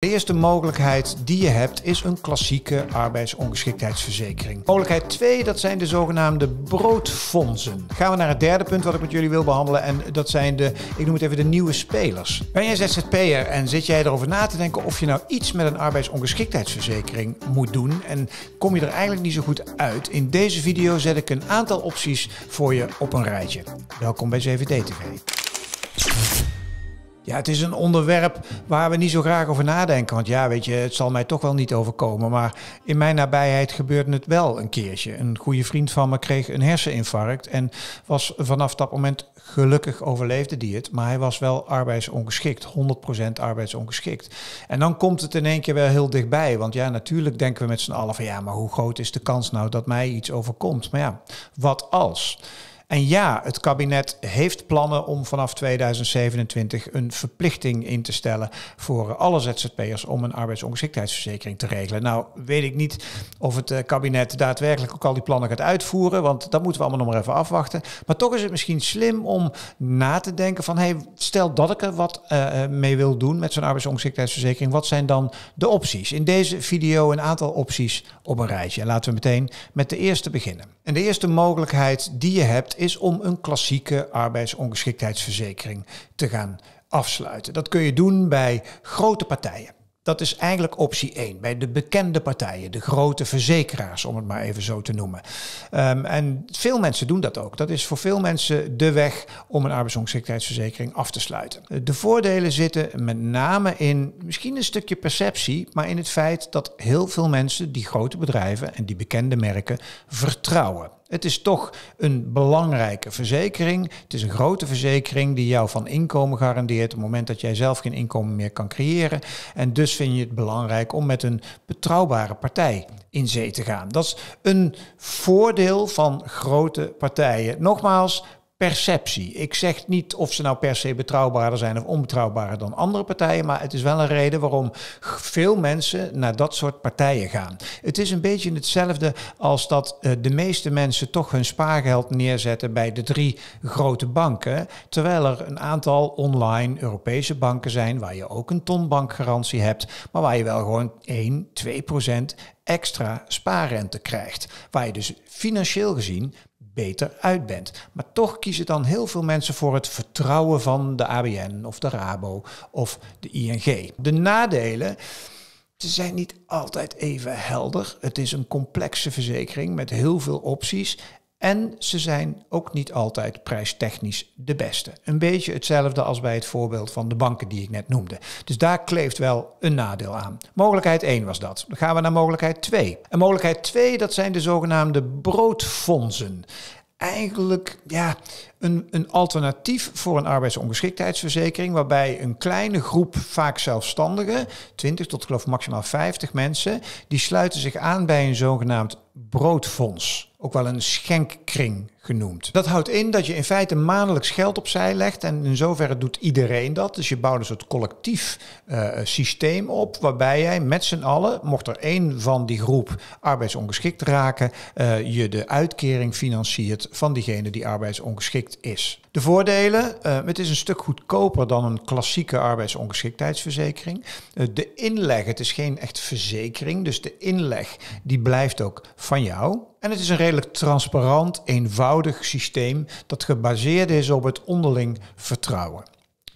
De eerste mogelijkheid die je hebt is een klassieke arbeidsongeschiktheidsverzekering. Mogelijkheid 2, dat zijn de zogenaamde broodfondsen. Gaan we naar het derde punt wat ik met jullie wil behandelen en dat zijn de, ik noem het even de nieuwe spelers. Ben jij ZZP'er en zit jij erover na te denken of je nou iets met een arbeidsongeschiktheidsverzekering moet doen en kom je er eigenlijk niet zo goed uit? In deze video zet ik een aantal opties voor je op een rijtje. Welkom bij ZvD TV. Ja, het is een onderwerp waar we niet zo graag over nadenken. Want ja, weet je, het zal mij toch wel niet overkomen. Maar in mijn nabijheid gebeurde het wel een keertje. Een goede vriend van me kreeg een herseninfarct. En was vanaf dat moment gelukkig overleefde die het. Maar hij was wel arbeidsongeschikt. 100% arbeidsongeschikt. En dan komt het in één keer wel heel dichtbij. Want ja, natuurlijk denken we met z'n allen van ja, maar hoe groot is de kans nou dat mij iets overkomt? Maar ja, wat als? En ja, het kabinet heeft plannen om vanaf 2027 een verplichting in te stellen voor alle ZZP'ers om een arbeidsongeschiktheidsverzekering te regelen. Nou, weet ik niet of het eh, kabinet daadwerkelijk ook al die plannen gaat uitvoeren, want dat moeten we allemaal nog maar even afwachten. Maar toch is het misschien slim om na te denken van, hey, stel dat ik er wat eh, eh, mee wil doen met zo'n arbeidsongeschiktheidsverzekering, wat zijn dan de opties? In deze video een aantal opties op een rijtje. En laten we meteen met de eerste beginnen. En de eerste mogelijkheid die je hebt is om een klassieke arbeidsongeschiktheidsverzekering te gaan afsluiten. Dat kun je doen bij grote partijen. Dat is eigenlijk optie 1 bij de bekende partijen, de grote verzekeraars, om het maar even zo te noemen. Ehm, en veel mensen doen dat ook. Dat is voor veel mensen de weg om een arbeidsongeschiktheidsverzekering af te sluiten. De voordelen zitten met name in misschien een stukje perceptie, maar in het feit dat heel veel mensen die grote bedrijven en die bekende merken vertrouwen. Het is toch een belangrijke verzekering. Het is een grote verzekering die jou van inkomen garandeert op het moment dat jij zelf geen inkomen meer kan creëren. En dus vind je het belangrijk om met een betrouwbare partij in zee te gaan. Dat is een voordeel van grote partijen. Nogmaals, perceptie. Ik zeg niet of ze nou per se betrouwbaarder zijn of onbetrouwbaarder dan andere partijen, maar het is wel een reden waarom veel mensen naar dat soort partijen gaan. Het is een beetje hetzelfde als dat eh, de meeste mensen toch hun spaargeld neerzetten bij de drie grote banken, terwijl er een aantal online Europese banken zijn waar je ook een tonbankgarantie hebt, maar waar je wel gewoon 1, 2 procent extra spaarrente krijgt. Waar je dus financieel gezien beter uit bent. Maar toch kiezen dan heel veel mensen voor het vertrouwen van de ABN of de Rabo of de ING. De nadelen. Ze zijn niet altijd even helder. Het is een complexe verzekering met heel veel opties. En ze zijn ook niet altijd prijstechnisch de beste. Een beetje hetzelfde als bij het voorbeeld van de banken die ik net noemde. Dus daar kleeft wel een nadeel aan. Mogelijkheid 1 was dat. Dan gaan we naar mogelijkheid 2. En mogelijkheid 2, dat zijn de zogenaamde broodfondsen eigenlijk ja, een, een alternatief voor een arbeidsongeschiktheidsverzekering, waarbij een kleine groep, vaak zelfstandigen, 20 tot geloof maximaal 50 mensen, die sluiten zich aan bij een zogenaamd broodfonds, ook wel een schenkkring genoemd. Dat houdt in dat je in feite maandelijks geld opzij legt en in zoverre doet iedereen dat. Dus je bouwt een soort collectief eh, systeem op waarbij jij met z'n allen, mocht er één van die groep arbeidsongeschikt raken, eh, je de uitkering financiert van diegene die arbeidsongeschikt is. De voordelen, eh, het is een stuk goedkoper dan een klassieke arbeidsongeschiktheidsverzekering. Eh, de inleg, het is geen echt verzekering, dus de inleg die blijft ook van jou. En het is een redelijk transparant, eenvoudig systeem dat gebaseerd is op het onderling vertrouwen.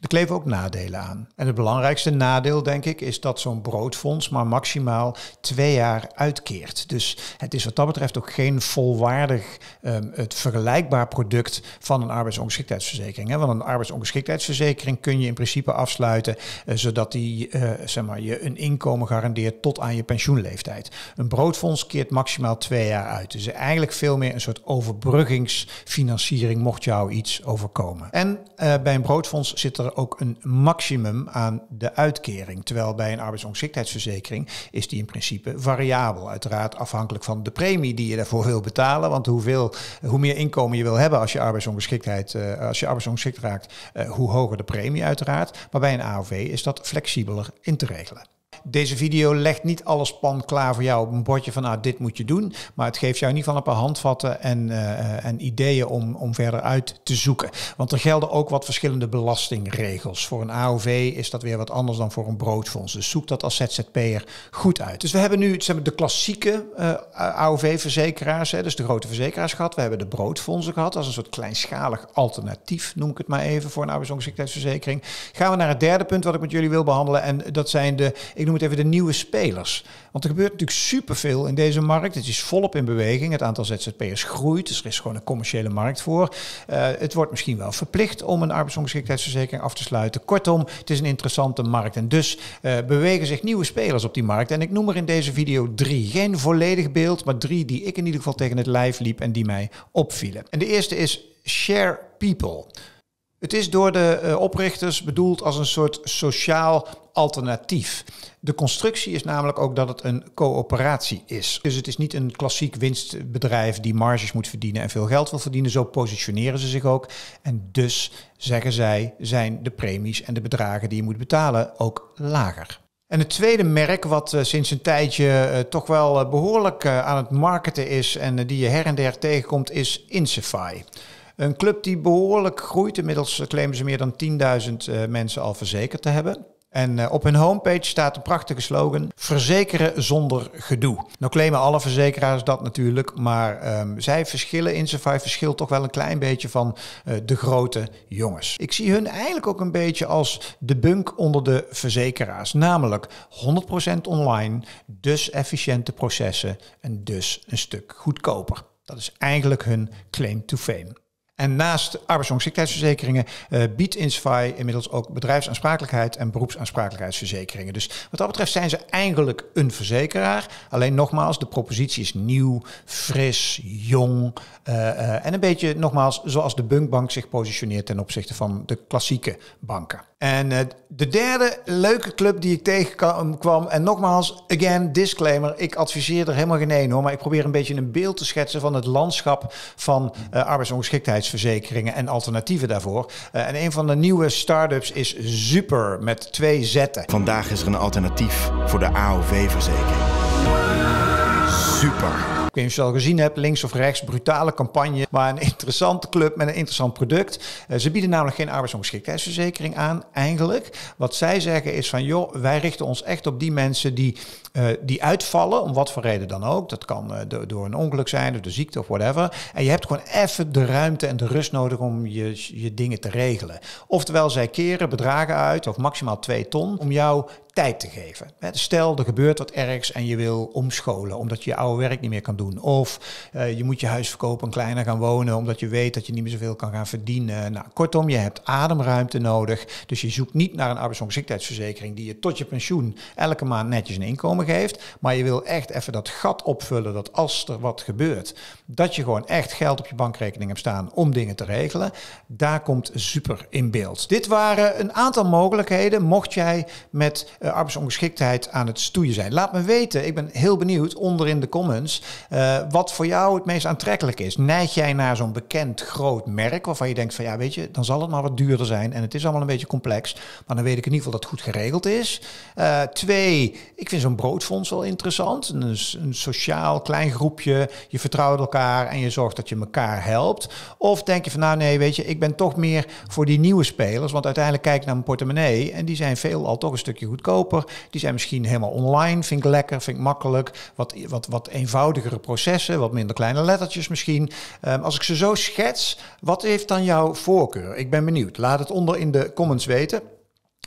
Er kleven ook nadelen aan. En het belangrijkste nadeel, denk ik, is dat zo'n broodfonds maar maximaal twee jaar uitkeert. Dus het is wat dat betreft ook geen volwaardig ehm, het vergelijkbaar product van een arbeidsongeschiktheidsverzekering. Want een arbeidsongeschiktheidsverzekering kun je in principe afsluiten eh, zodat die eh, zeg maar, je een inkomen garandeert tot aan je pensioenleeftijd. Een broodfonds keert maximaal twee jaar uit. Dus eigenlijk veel meer een soort overbruggingsfinanciering mocht jou iets overkomen. En eh, bij een broodfonds zit er ook een maximum aan de uitkering. Terwijl bij een arbeidsongeschiktheidsverzekering is die in principe variabel. Uiteraard afhankelijk van de premie die je daarvoor wil betalen. Want hoeveel, hoe meer inkomen je wil hebben als je arbeidsongeschiktheid, eh, als je arbeidsongeschikt raakt, eh, hoe hoger de premie uiteraard. Maar bij een AOV is dat flexibeler in te regelen deze video legt niet alles pan klaar voor jou op een bordje van nou, dit moet je doen. Maar het geeft jou in ieder geval een paar handvatten en, eh, en ideeën om, om verder uit te zoeken. Want er gelden ook wat verschillende belastingregels. Voor een AOV is dat weer wat anders dan voor een broodfonds. Dus zoek dat als ZZP'er goed uit. Dus we hebben nu zeg maar, de klassieke eh, AOV-verzekeraars, dus de grote verzekeraars gehad. We hebben de broodfondsen gehad als een soort kleinschalig alternatief, noem ik het maar even, voor een arbeidsongeschiktheidsverzekering. Gaan we naar het derde punt wat ik met jullie wil behandelen. En dat zijn de, noem het even de nieuwe spelers. Want er gebeurt natuurlijk superveel in deze markt. Het is volop in beweging. Het aantal ZZP'ers groeit. Dus er is gewoon een commerciële markt voor. Eh, het wordt misschien wel verplicht om een arbeidsongeschiktheidsverzekering af te sluiten. Kortom, het is een interessante markt. En dus eh, bewegen zich nieuwe spelers op die markt. En ik noem er in deze video drie. Geen volledig beeld, maar drie die ik in ieder geval tegen het lijf liep en die mij opvielen. En de eerste is Share People. Het is door de eh, oprichters bedoeld als een soort sociaal alternatief. De constructie is namelijk ook dat het een coöperatie is. Dus het is niet een klassiek winstbedrijf die marges moet verdienen en veel geld wil verdienen. Zo positioneren ze zich ook. En dus, zeggen zij, zijn de premies en de bedragen die je moet betalen ook lager. En het tweede merk, wat eh, sinds een tijdje eh, toch wel eh, behoorlijk aan het marketen is en die je her en der tegenkomt, is Insify. Een club die behoorlijk groeit. Inmiddels claimen ze meer dan 10.000 mensen al verzekerd te hebben. En eh, op hun homepage staat een prachtige slogan: verzekeren zonder gedoe. Nou claimen alle verzekeraars dat natuurlijk, maar ehm, zij verschillen in Survive verschilt toch wel een klein beetje van eh, de grote jongens. Ik zie hun eigenlijk ook een beetje als de bunk onder de verzekeraars, namelijk 100% online, dus efficiënte processen en dus een stuk goedkoper. Dat is eigenlijk hun claim to fame. En naast arbeidsongeschiktheidsverzekeringen eh, biedt Insfy inmiddels ook bedrijfsaansprakelijkheid en beroepsaansprakelijkheidsverzekeringen. Dus wat dat betreft zijn ze eigenlijk een verzekeraar. Alleen nogmaals, de propositie is nieuw, fris, jong. Eh, eh, en een beetje nogmaals zoals de bunkbank zich positioneert ten opzichte van de klassieke banken. En de derde leuke club die ik tegenkwam, en nogmaals, again, disclaimer, ik adviseer er helemaal geen een hoor, maar ik probeer een beetje een beeld te schetsen van het landschap van arbeidsongeschiktheid verzekeringen en alternatieven daarvoor. Eh, en een van de nieuwe start-ups is Super met twee zetten. Vandaag is er een alternatief voor de AOV-verzekering. Super. Ik weet niet of je het al gezien hebt, links of rechts, brutale campagne. Maar een interessante club met een interessant product. Eh, ze bieden namelijk geen arbeidsongeschiktheidsverzekering aan, eigenlijk. Wat zij zeggen is van, joh, wij richten ons echt op die mensen die, eh, die uitvallen, om wat voor reden dan ook. Dat kan eh, door een ongeluk zijn, door de ziekte of whatever. En je hebt gewoon even de ruimte en de rust nodig om je, je dingen te regelen. Oftewel, zij keren bedragen uit, of maximaal 2 ton, om jou tijd te geven. Stel, er gebeurt wat ergs en je wil omscholen omdat je je oude werk niet meer kan doen. Of eh, je moet je huis verkopen en kleiner gaan wonen omdat je weet dat je niet meer zoveel kan gaan verdienen. Nou, kortom, je hebt ademruimte nodig. Dus je zoekt niet naar een arbeidsongeschiktheidsverzekering die je tot je pensioen elke maand netjes een inkomen geeft. Maar je wil echt even dat gat opvullen dat als er wat gebeurt, dat je gewoon echt geld op je bankrekening hebt staan om dingen te regelen. Daar komt super in beeld. Dit waren een aantal mogelijkheden mocht jij met uh, arbeidsongeschiktheid aan het stoeien zijn. Laat me weten, ik ben heel benieuwd onder in de comments uh, wat voor jou het meest aantrekkelijk is. Neig jij naar zo'n bekend groot merk waarvan je denkt van ja weet je, dan zal het maar wat duurder zijn en het is allemaal een beetje complex, maar dan weet ik in ieder geval dat het goed geregeld is. Eh, twee, ik vind zo'n broodfonds wel interessant. Een, een sociaal klein groepje, je vertrouwt elkaar en je zorgt dat je elkaar helpt. Of denk je van nou nee weet je, ik ben toch meer voor die nieuwe spelers, want uiteindelijk kijk ik naar mijn portemonnee en die zijn veel al toch een stukje goedkoper. Die zijn misschien helemaal online, vind ik lekker, vind ik makkelijk. Wat, wat, wat eenvoudigere processen, wat minder kleine lettertjes misschien. Ehm, als ik ze zo schets, wat heeft dan jouw voorkeur? Ik ben benieuwd. Laat het onder in de comments weten.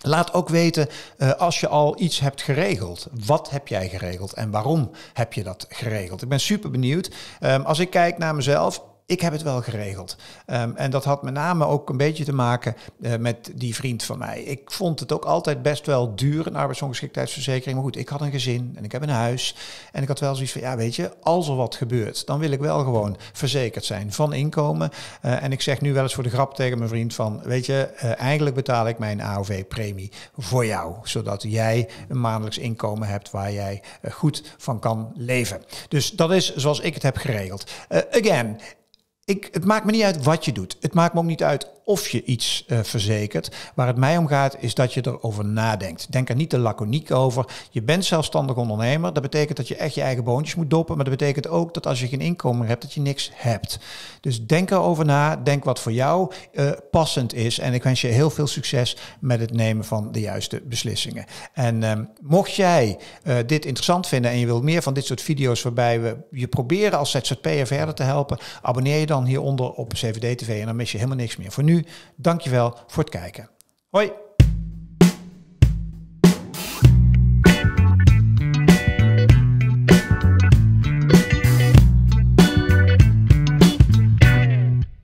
Laat ook weten eh, als je al iets hebt geregeld. Wat heb jij geregeld en waarom heb je dat geregeld? Ik ben super benieuwd. Ehm, als ik kijk naar mezelf, ik heb het wel geregeld. Ehm, en dat had met name ook een beetje te maken eh, met die vriend van mij. Ik vond het ook altijd best wel duur, een arbeidsongeschiktheidsverzekering. Maar goed, ik had een gezin en ik heb een huis. En ik had wel zoiets van, ja weet je, als er wat gebeurt, dan wil ik wel gewoon verzekerd zijn van inkomen. Eh, en ik zeg nu wel eens voor de grap tegen mijn vriend van, weet je, eh, eigenlijk betaal ik mijn AOV-premie voor jou. Zodat jij een maandelijks inkomen hebt waar jij goed van kan leven. Dus dat is zoals ik het heb geregeld. again, ik, het maakt me niet uit wat je doet. Het maakt me ook niet uit of je iets eh, verzekert. Waar het mij om gaat is dat je erover nadenkt. Denk er niet te laconiek over. Je bent zelfstandig ondernemer. Dat betekent dat je echt je eigen boontjes moet doppen. Maar dat betekent ook dat als je geen inkomen hebt, dat je niks hebt. Dus denk erover na. Denk wat voor jou eh, passend is. En ik wens je heel veel succes met het nemen van de juiste beslissingen. En ehm, mocht jij eh, dit interessant vinden en je wilt meer van dit soort video's waarbij we je proberen als ZZP'er verder te helpen, abonneer je dan dan hieronder op CVD-TV en dan mis je helemaal niks meer. Voor nu, dankjewel voor het kijken. Hoi!